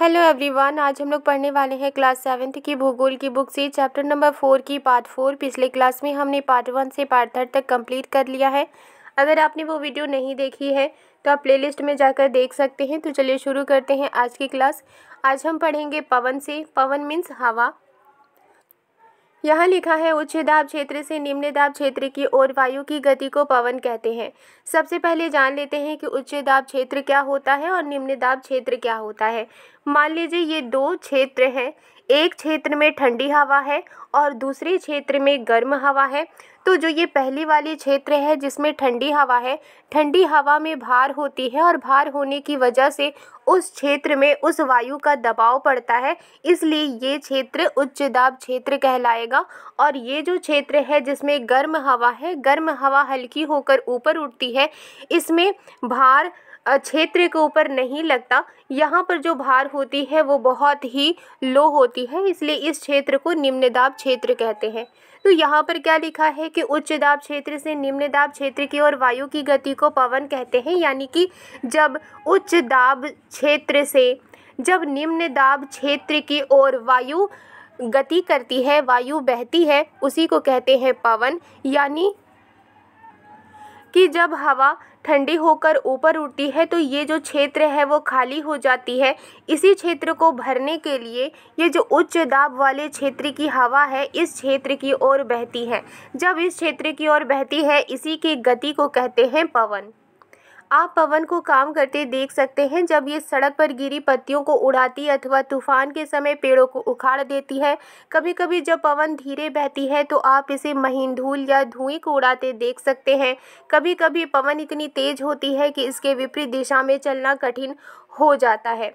hello everyone आज हम लोग पढ़ने वाले हैं क्लास सेवन्थ की भूगोल की बुक से चैप्टर नंबर फोर की पार्ट फोर पिछले क्लास में हमने पार्ट वन से पार्ट थर्ड तक कंप्लीट कर लिया है अगर आपने वो वीडियो नहीं देखी है तो आप प्लेलिस्ट में जाकर देख सकते हैं तो चलिए शुरू करते हैं आज की क्लास आज हम पढ़ेंगे पवन से पवन मीन्स हवा यहाँ लिखा है उच्च दाब क्षेत्र से निम्न दाब क्षेत्र की ओर वायु की गति को पवन कहते हैं सबसे पहले जान लेते हैं कि उच्च दाब क्षेत्र क्या होता है और निम्न दाब क्षेत्र क्या होता है मान लीजिए ये दो क्षेत्र हैं एक क्षेत्र में ठंडी हवा है और दूसरे क्षेत्र में गर्म हवा है तो जो ये पहली वाली क्षेत्र है जिसमें ठंडी हवा है ठंडी हवा में भार होती है और भार होने की वजह से उस क्षेत्र में उस वायु का दबाव पड़ता है इसलिए ये क्षेत्र उच्च दाब क्षेत्र कहलाएगा और ये जो क्षेत्र है जिसमें गर्म हवा है गर्म हवा हल्की होकर ऊपर उठती है इसमें भार क्षेत्र के ऊपर नहीं लगता यहाँ पर जो भार होती है वो बहुत ही लो होती है इसलिए इस क्षेत्र को निम्न दाब क्षेत्र कहते हैं तो यहाँ पर क्या लिखा है कि उच्च दाब क्षेत्र से निम्न दाब क्षेत्र की ओर वायु की गति को पवन कहते हैं यानी कि जब उच्च दाब क्षेत्र से जब निम्न दाब क्षेत्र की ओर वायु गति करती है वायु बहती है उसी को कहते हैं पवन यानी कि जब हवा ठंडी होकर ऊपर उठती है तो ये जो क्षेत्र है वो खाली हो जाती है इसी क्षेत्र को भरने के लिए ये जो उच्च दाब वाले क्षेत्र की हवा है इस क्षेत्र की ओर बहती है जब इस क्षेत्र की ओर बहती है इसी की गति को कहते हैं पवन आप पवन को काम करते देख सकते हैं जब ये सड़क पर गिरी पत्तियों को उड़ाती अथवा तूफान के समय पेड़ों को उखाड़ देती है कभी कभी जब पवन धीरे बहती है तो आप इसे महीन धूल या धुएं को उड़ाते देख सकते हैं कभी कभी पवन इतनी तेज होती है कि इसके विपरीत दिशा में चलना कठिन हो जाता है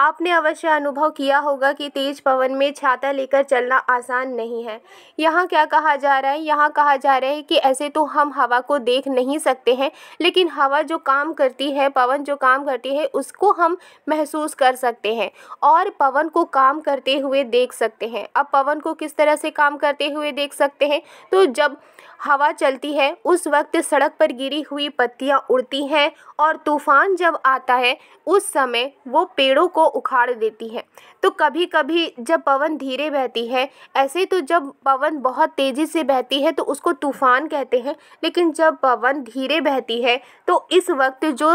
आपने अवश्य अनुभव किया होगा कि तेज़ पवन में छाता लेकर चलना आसान नहीं है यहाँ क्या कहा जा रहा है यहाँ कहा जा रहा है कि ऐसे तो हम हवा को देख नहीं सकते हैं लेकिन हवा जो काम करती है पवन जो काम करती है उसको हम महसूस कर सकते हैं और पवन को काम करते हुए देख सकते हैं अब पवन को किस तरह से काम करते हुए देख सकते हैं तो जब हवा चलती है उस वक्त सड़क पर गिरी हुई पत्तियां उड़ती हैं और तूफान जब आता है उस समय वो पेड़ों को उखाड़ देती है तो कभी कभी जब पवन धीरे बहती है ऐसे तो जब पवन बहुत तेज़ी से बहती है तो उसको तूफान कहते हैं लेकिन जब पवन धीरे बहती है तो इस वक्त जो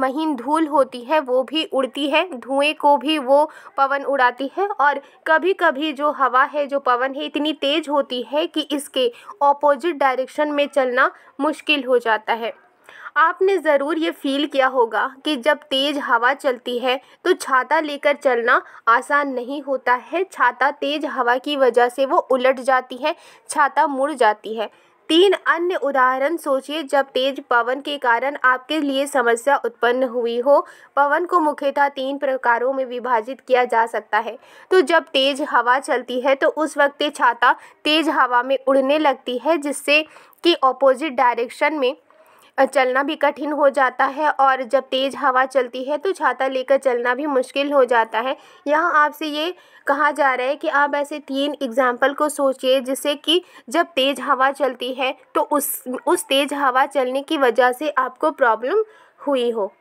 महीन धूल होती है वो भी उड़ती है धुएँ को भी वो पवन उड़ाती है और कभी कभी जो हवा है जो पवन है इतनी तेज़ होती है कि इसके ऑपोज अपोजिट डायरेक्शन में चलना मुश्किल हो जाता है आपने ज़रूर ये फील किया होगा कि जब तेज़ हवा चलती है तो छाता लेकर चलना आसान नहीं होता है छाता तेज़ हवा की वजह से वो उलट जाती है छाता मुड़ जाती है तीन अन्य उदाहरण सोचिए जब तेज पवन के कारण आपके लिए समस्या उत्पन्न हुई हो पवन को मुख्यतः तीन प्रकारों में विभाजित किया जा सकता है तो जब तेज हवा चलती है तो उस वक्त छाता तेज हवा में उड़ने लगती है जिससे कि ऑपोजिट डायरेक्शन में चलना भी कठिन हो जाता है और जब तेज़ हवा चलती है तो छाता लेकर चलना भी मुश्किल हो जाता है यहाँ आपसे ये कहा जा रहा है कि आप ऐसे तीन एग्ज़ाम्पल को सोचिए जिससे कि जब तेज़ हवा चलती है तो उस उस तेज़ हवा चलने की वजह से आपको प्रॉब्लम हुई हो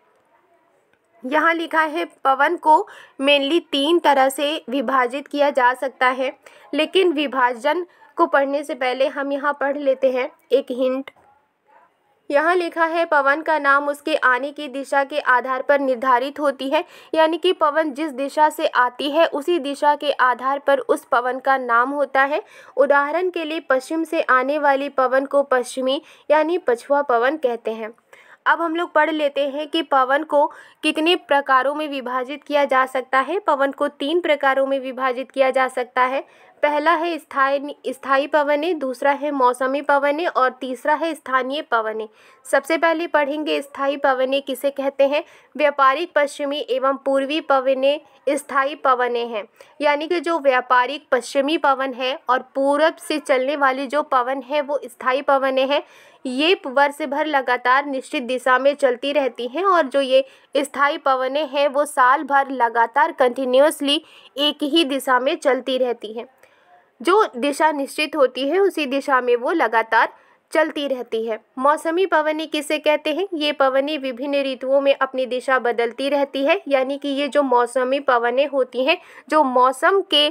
यहाँ लिखा है पवन को मेनली तीन तरह से विभाजित किया जा सकता है लेकिन विभाजन को पढ़ने से पहले हम यहाँ पढ़ लेते हैं एक हिंट यहाँ लिखा है पवन का नाम उसके आने की दिशा के आधार पर निर्धारित होती है यानी कि पवन जिस दिशा से आती है उसी दिशा के आधार पर उस पवन का नाम होता है उदाहरण के लिए पश्चिम से आने वाली पवन को पश्चिमी यानी पछुआ पवन कहते हैं अब हम लोग पढ़ लेते हैं कि पवन को कितने प्रकारों में विभाजित किया जा सकता है पवन को तीन प्रकारों में विभाजित किया जा सकता है पहला है स्थायी स्थायी है दूसरा है मौसमी है और तीसरा है स्थानीय है सबसे पहले पढ़ेंगे स्थायी पवन किसे कहते हैं व्यापारिक पश्चिमी एवं पूर्वी पवन स्थायी पवन हैं यानी कि जो व्यापारिक पश्चिमी पवन है और पूरब से चलने वाले जो पवन है वो स्थायी पवन हैं ये वर्ष भर लगातार निश्चित दिशा में चलती रहती हैं और जो ये स्थायी पवन हैं वो साल भर लगातार कंटिन्यूसली एक ही दिशा में चलती रहती हैं जो दिशा निश्चित होती है उसी दिशा में वो लगातार चलती रहती है मौसमी पवनी किसे कहते हैं ये पवनी विभिन्न ऋतुओं में अपनी दिशा बदलती रहती है यानी कि ये जो मौसमी पवनें होती हैं जो मौसम के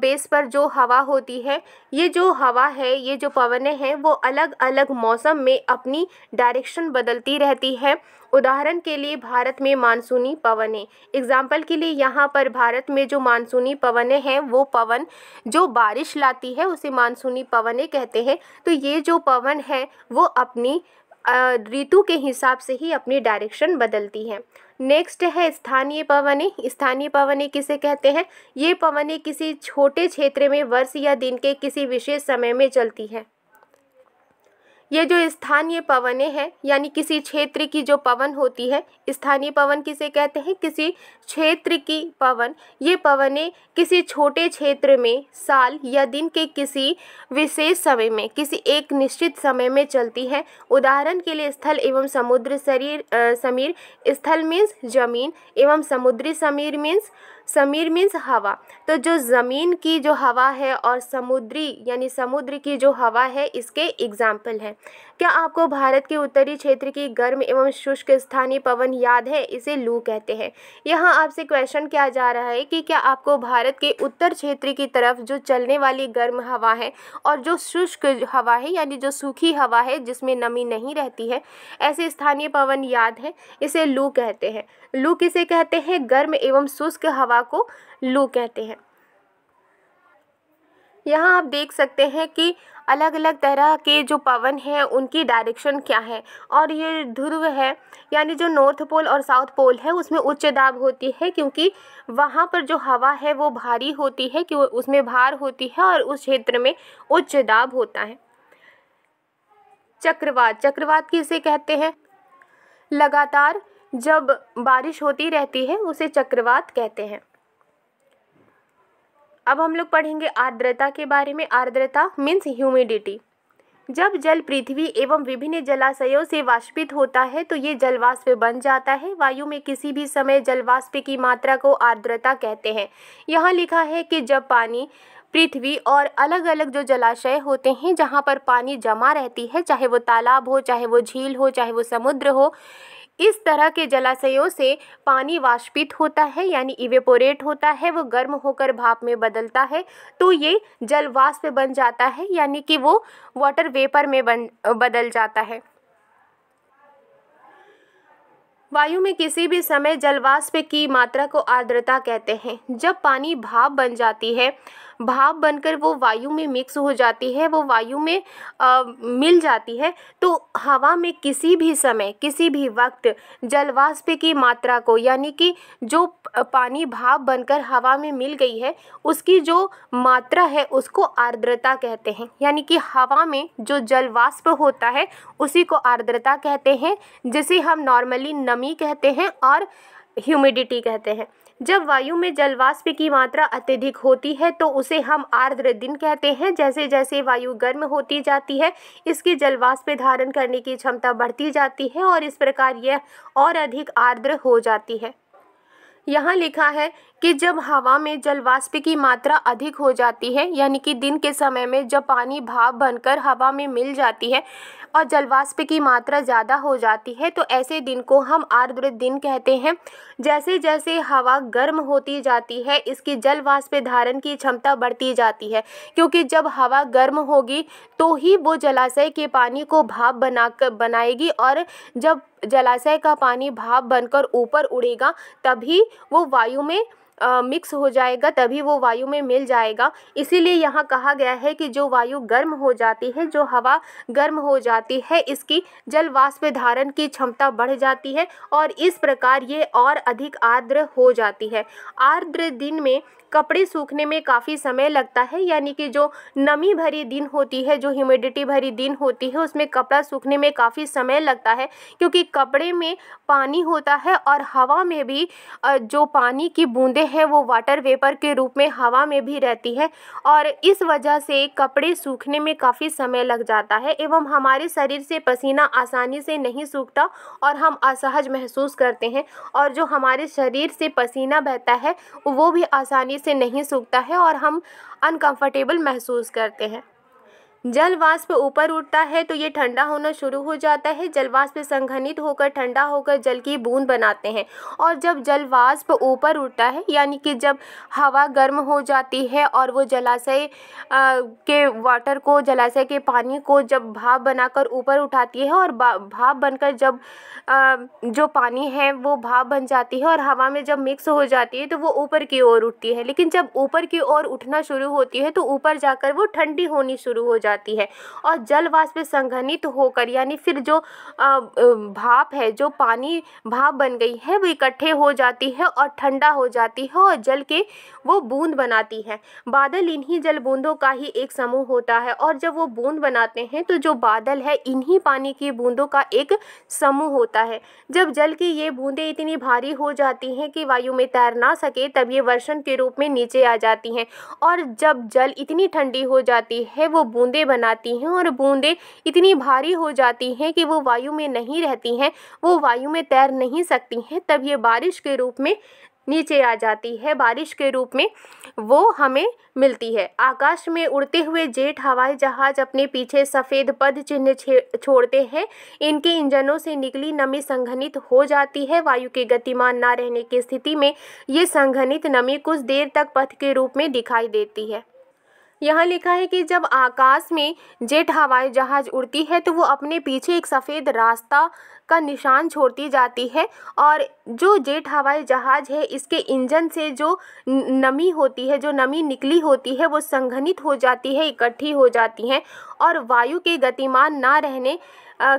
बेस पर जो हवा होती है ये जो हवा है ये जो पवनें हैं वो अलग अलग मौसम में अपनी डायरेक्शन बदलती रहती है उदाहरण के लिए भारत में मानसूनी पवनें एग्जाम्पल के लिए यहाँ पर भारत में जो मानसूनी पवनें हैं वो पवन जो बारिश लाती है उसे मानसूनी पवनें कहते हैं तो ये जो पवन पवन है वो अपनी ऋतु के हिसाब से ही अपनी डायरेक्शन बदलती है नेक्स्ट है स्थानीय पवने स्थानीय पवने किसे कहते हैं ये पवने किसी छोटे क्षेत्र में वर्ष या दिन के किसी विशेष समय में चलती है ये जो स्थानीय पवने हैं यानी किसी क्षेत्र की जो पवन होती है स्थानीय पवन किसे कहते हैं किसी क्षेत्र की पवन ये पवने किसी छोटे क्षेत्र में साल या दिन के किसी विशेष समय में किसी एक निश्चित समय में चलती है उदाहरण के लिए स्थल एवं समुद्र शरीर समीर स्थल मीन्स जमीन एवं समुद्री समीर मीन्स समीर मीन्स हवा तो जो ज़मीन की जो हवा है और समुद्री यानी समुद्र की जो हवा है इसके एग्जाम्पल है क्या आपको भारत के उत्तरी क्षेत्र की गर्म एवं शुष्क स्थानीय पवन याद है इसे लू कहते हैं यहाँ आपसे क्वेश्चन किया जा रहा है कि क्या आपको भारत के उत्तर क्षेत्र की तरफ जो चलने वाली गर्म हवा है और जो शुष्क हवा है यानी जो सूखी हवा है जिसमें नमी नहीं रहती है ऐसे स्थानीय पवन याद है इसे लू कहते हैं लू किसे कहते हैं गर्म एवं शुष्क हवा हवा को लू कहते हैं यहाँ आप देख सकते हैं कि अलग अलग तरह के जो पवन हैं उनकी डायरेक्शन क्या है और ये ध्रुव है यानी जो नॉर्थ पोल और साउथ पोल है उसमें उच्च दाब होती है क्योंकि वहाँ पर जो हवा है वो भारी होती है कि उसमें भार होती है और उस क्षेत्र में उच्च दाब होता है चक्रवात चक्रवात किसे कहते हैं लगातार जब बारिश होती रहती है उसे चक्रवात कहते हैं अब हम लोग पढ़ेंगे आर्द्रता के बारे में आर्द्रता मीन्स ह्यूमिडिटी जब जल पृथ्वी एवं विभिन्न जलाशयों से वाष्पित होता है तो ये जलवाष्प बन जाता है वायु में किसी भी समय जलवाष्प की मात्रा को आर्द्रता कहते हैं यहाँ लिखा है कि जब पानी पृथ्वी और अलग अलग जो जलाशय होते हैं जहाँ पर पानी जमा रहती है चाहे वो तालाब हो चाहे वो झील हो चाहे वो समुद्र हो इस तरह के जलाशयों से पानी वाष्पित होता है यानी इवेपोरेट होता है वो गर्म होकर भाप में बदलता है तो ये जल वाष्प बन जाता है यानी कि वो वाटर वेपर में बन बदल जाता है वायु में किसी भी समय जलवाष्प की मात्रा को आर्द्रता कहते हैं जब पानी भाप बन जाती है भाप बनकर वो वायु में मिक्स हो जाती है वो वायु में आ, मिल जाती है तो हवा में किसी भी समय किसी भी वक्त जलवाष्प की मात्रा को यानी कि जो पानी भाप बनकर हवा में मिल गई है उसकी जो मात्रा है उसको आर्द्रता कहते हैं यानी कि हवा में जो जलवाष्प होता है उसी को आर्द्रता कहते हैं जिसे हम नॉर्मली नमी कहते हैं और ह्यूमिडिटी कहते हैं जब वायु में जलवाष्प की मात्रा अत्यधिक होती है तो उसे हम आर्द्र दिन कहते हैं जैसे जैसे वायु गर्म होती जाती है इसकी जलवाष्प धारण करने की क्षमता बढ़ती जाती है और इस प्रकार यह और अधिक आर्द्र हो जाती है यहाँ लिखा है कि जब हवा में जलवाष्प की मात्रा अधिक हो जाती है यानी कि दिन के समय में जब पानी भाप बनकर हवा में मिल जाती है और जलवाष्प की मात्रा ज़्यादा हो जाती है तो ऐसे दिन को हम आर्द्र दिन कहते हैं जैसे जैसे हवा गर्म होती जाती है इसकी जलवाष्प धारण की क्षमता बढ़ती जाती है क्योंकि जब हवा गर्म होगी तो ही वो जलाशय के पानी को भाप बना बनाएगी और जब जलाशय का पानी भाप बनकर ऊपर उड़ेगा तभी वो वायु में मिक्स हो जाएगा तभी वो वायु में मिल जाएगा इसीलिए यहाँ कहा गया है कि जो वायु गर्म हो जाती है जो हवा गर्म हो जाती है इसकी जल वाष्प धारण की क्षमता बढ़ जाती है और इस प्रकार ये और अधिक आर्द्र हो जाती है आर्द्र दिन में कपड़े सूखने में काफ़ी समय लगता है यानी कि जो नमी भरी दिन होती है जो ह्यूमिडिटी भरी दिन होती है उसमें कपड़ा सूखने में काफ़ी समय लगता है क्योंकि कपड़े में पानी होता है और हवा में भी जो पानी की बूंदें हैं वो वाटर वेपर के रूप में हवा में भी रहती है और इस वजह से कपड़े सूखने में काफ़ी समय लग जाता है एवं हमारे शरीर से पसीना आसानी से नहीं सूखता और हम असहज महसूस करते हैं और जो हमारे शरीर से पसीना बहता है वो भी आसानी से नहीं सूखता है और हम अनकम्फर्टेबल महसूस करते हैं जल वाष्प ऊपर उठता है तो ये ठंडा होना शुरू हो जाता है जल वाष्प संघनित होकर ठंडा होकर जल की बूंद बनाते हैं और जब जल वाष्प ऊपर उठता है यानी कि जब हवा गर्म हो जाती है और वो जलाशय के वाटर को जलाशय के पानी को जब भाप बनाकर ऊपर उठाती है और भाप बनकर जब आ, जो पानी है वो भाप बन जाती है और हवा में जब मिक्स हो जाती है तो वो ऊपर की ओर उठती है लेकिन जब ऊपर की ओर उठना शुरू होती है तो ऊपर जाकर वो ठंडी होनी शुरू हो जाती जाती है और जल वाष्प संघनित होकर यानी फिर जो भाप है जो पानी भाप बन गई है वो इकट्ठे हो जाती है और ठंडा हो जाती है और जल के वो बूंद बनाती है बादल इन्हीं जल बूंदों का ही एक समूह होता है और जब वो बूंद बनाते हैं तो जो बादल है इन्हीं पानी की बूंदों का एक समूह होता है जब जल की ये बूंदें इतनी भारी हो जाती हैं कि वायु में तैर ना सके तब ये वर्षण के रूप में नीचे आ जाती हैं और जब जल इतनी ठंडी हो जाती है वो बूंदें बूंदें बनाती हैं और बूंदें इतनी भारी हो जाती हैं कि वो वायु में नहीं रहती हैं वो वायु में तैर नहीं सकती हैं तब ये बारिश के रूप में नीचे आ जाती है बारिश के रूप में वो हमें मिलती है आकाश में उड़ते हुए जेट हवाई जहाज अपने पीछे सफ़ेद पद चिन्ह छोड़ते हैं इनके इंजनों से निकली नमी संघनित हो जाती है वायु के गतिमान ना रहने की स्थिति में ये संघनित नमी कुछ देर तक पथ के रूप में दिखाई देती है यहाँ लिखा है कि जब आकाश में जेट हवाई जहाज उड़ती है तो वो अपने पीछे एक सफ़ेद रास्ता का निशान छोड़ती जाती है और जो जेट हवाई जहाज है इसके इंजन से जो नमी होती है जो नमी निकली होती है वो संघनित हो जाती है इकट्ठी हो जाती हैं और वायु के गतिमान ना रहने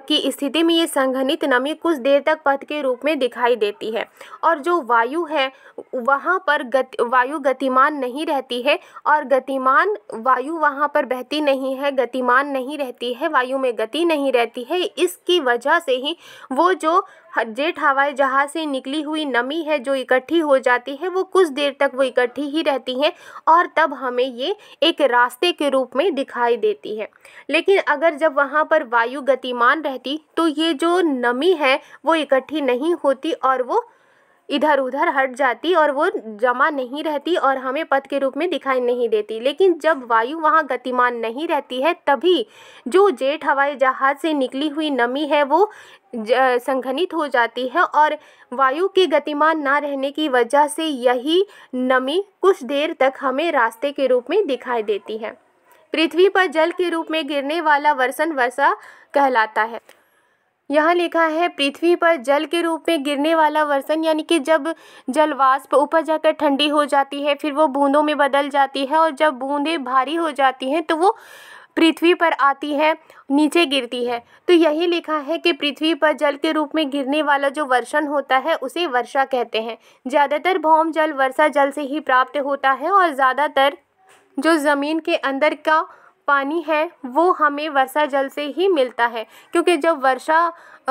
की स्थिति में ये संघनित नमी कुछ देर तक पथ के रूप में दिखाई देती है और जो वायु है वहाँ पर गति वायु गतिमान नहीं रहती है और गतिमान वायु वहाँ पर बहती नहीं है गतिमान नहीं रहती है वायु में गति नहीं रहती है इसकी वजह से ही वो जो जेट हवाई जहाज़ से निकली हुई नमी है जो इकट्ठी हो जाती है वो कुछ देर तक वो इकट्ठी ही रहती हैं और तब हमें ये एक रास्ते के रूप में दिखाई देती है लेकिन अगर जब वहाँ पर वायु गतिमान रहती तो ये जो नमी है वो इकट्ठी नहीं होती और वो इधर उधर हट जाती और वो जमा नहीं रहती और हमें पथ के रूप में दिखाई नहीं देती लेकिन जब वायु वहाँ गतिमान नहीं रहती है तभी जो जेट हवाई जहाज़ से निकली हुई नमी है वो संघनित हो जाती है और वायु के गतिमान ना रहने की वजह से यही नमी कुछ देर तक हमें रास्ते के रूप में दिखाई देती है पृथ्वी पर जल के रूप में गिरने वाला वर्षण वर्षा कहलाता है यहाँ लिखा है पृथ्वी पर जल के रूप में गिरने वाला वर्षण यानी कि जब जल वाष्प ऊपर जाकर ठंडी हो जाती है फिर वो बूंदों में बदल जाती है और जब बूंदें भारी हो जाती हैं तो वो पृथ्वी पर आती है नीचे गिरती है तो यही लिखा है कि पृथ्वी पर जल के रूप में गिरने वाला जो वर्षण होता है उसे वर्षा कहते हैं ज़्यादातर भौम जल वर्षा जल से ही प्राप्त होता है और ज़्यादातर जो ज़मीन के अंदर का पानी है वो हमें वर्षा जल से ही मिलता है क्योंकि जब वर्षा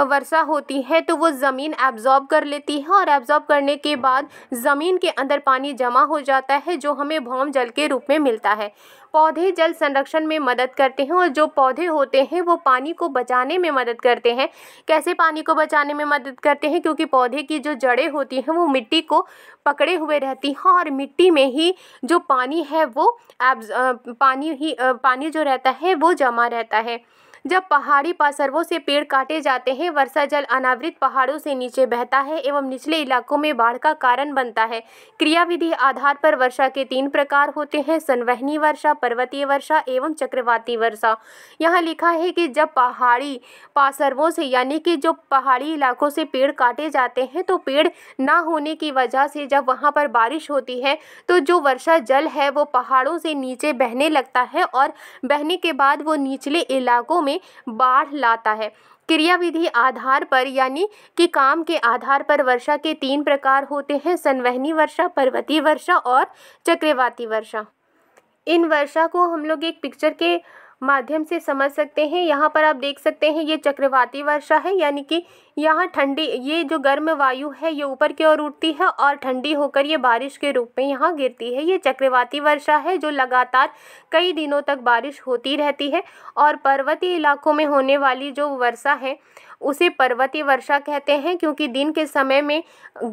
वर्षा होती है तो वो ज़मीन एब्ज़ॉर्ब कर लेती है और एब्ज़ॉर्ब करने के बाद ज़मीन के अंदर पानी जमा हो जाता है जो हमें भौम जल के रूप में मिलता है पौधे जल संरक्षण में मदद करते हैं और जो पौधे होते हैं वो पानी को बचाने में मदद करते हैं कैसे पानी को बचाने में मदद करते हैं क्योंकि पौधे की जो जड़ें होती हैं वो मिट्टी को पकड़े हुए रहती हैं और मिट्टी में ही जो पानी है वो एब्ज पानी ही पानी जो रहता है वो जमा रहता है जब पहाड़ी पासरवों से पेड़ काटे जाते हैं वर्षा जल अनावृत पहाड़ों से नीचे बहता है एवं निचले इलाकों में बाढ़ का कारण बनता है क्रियाविधि आधार पर वर्षा के तीन प्रकार होते हैं संवहनी वर्षा पर्वतीय वर्षा एवं चक्रवाती वर्षा यहाँ लिखा है कि जब पहाड़ी पासरवों से यानी कि जो पहाड़ी इलाकों से पेड़ काटे जाते हैं तो पेड़ ना होने की वजह से जब वहाँ पर बारिश होती है तो जो वर्षा जल है वो पहाड़ों से नीचे बहने लगता है और बहने के बाद वो निचले इलाकों में में बाढ़ लाता है क्रियाविधि आधार पर यानी कि काम के आधार पर वर्षा के तीन प्रकार होते हैं संवहनी वर्षा पर्वतीय वर्षा और चक्रवाती वर्षा इन वर्षा को हम लोग एक पिक्चर के माध्यम से समझ सकते हैं यहाँ पर आप देख सकते हैं ये चक्रवाती वर्षा है यानी कि यहाँ ठंडी ये जो गर्म वायु है ये ऊपर की ओर उठती है और ठंडी होकर ये बारिश के रूप में यहाँ गिरती है ये चक्रवाती वर्षा है जो लगातार कई दिनों तक बारिश होती रहती है और पर्वतीय इलाकों में होने वाली जो वर्षा है उसे पर्वतीय वर्षा कहते हैं क्योंकि दिन के समय में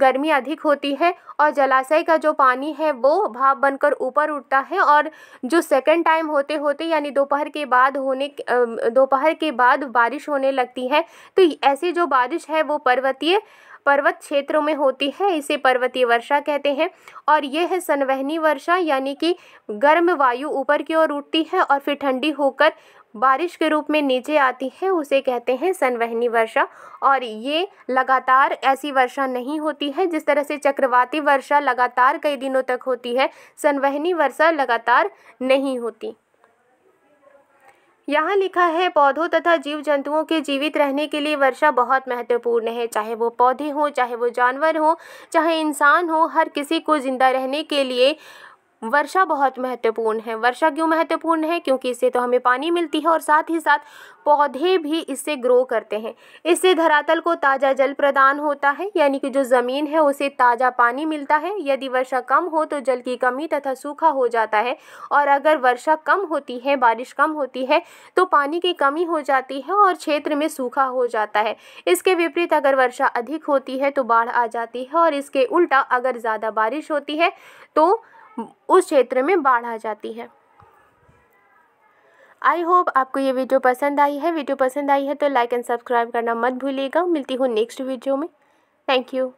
गर्मी अधिक होती है और जलाशय का जो पानी है वो भाप बनकर ऊपर उठता है और जो सेकेंड टाइम होते होते यानी दोपहर के बाद होने दोपहर के बाद बारिश होने लगती है तो ऐसी जो बारिश है वो पर्वतीय पर्वत क्षेत्रों में होती है इसे पर्वतीय वर्षा कहते हैं और यह है संवहनी वर्षा यानी कि गर्म वायु ऊपर की ओर उठती है और फिर ठंडी होकर बारिश के रूप में नीचे आती है उसे कहते हैं संवहनी वर्षा और ये लगातार ऐसी वर्षा नहीं होती है जिस तरह से चक्रवाती वर्षा लगातार कई दिनों तक होती है संवहनी वर्षा लगातार नहीं होती यहाँ लिखा है पौधों तथा जीव जंतुओं के जीवित रहने के लिए वर्षा बहुत महत्वपूर्ण है चाहे वो पौधे हों चाहे वो जानवर हों चाहे इंसान हो हर किसी को ज़िंदा रहने के लिए वर्षा बहुत महत्वपूर्ण है वर्षा क्यों महत्वपूर्ण है क्योंकि इससे तो हमें पानी मिलती है और साथ ही साथ पौधे भी इससे ग्रो करते हैं इससे धरातल को ताज़ा जल प्रदान होता है यानी कि जो ज़मीन है उसे ताज़ा पानी मिलता है यदि वर्षा कम हो तो जल की कमी तथा सूखा हो जाता है और अगर वर्षा कम होती है बारिश कम होती है तो पानी की कमी हो जाती है और क्षेत्र में सूखा हो जाता है इसके विपरीत अगर वर्षा अधिक होती है तो बाढ़ आ जाती है और इसके उल्टा अगर ज़्यादा बारिश होती है तो उस क्षेत्र में बाढ़ आ जाती है आई होप आपको ये वीडियो पसंद आई है वीडियो पसंद आई है तो लाइक एंड सब्सक्राइब करना मत भूलिएगा मिलती हूँ नेक्स्ट वीडियो में थैंक यू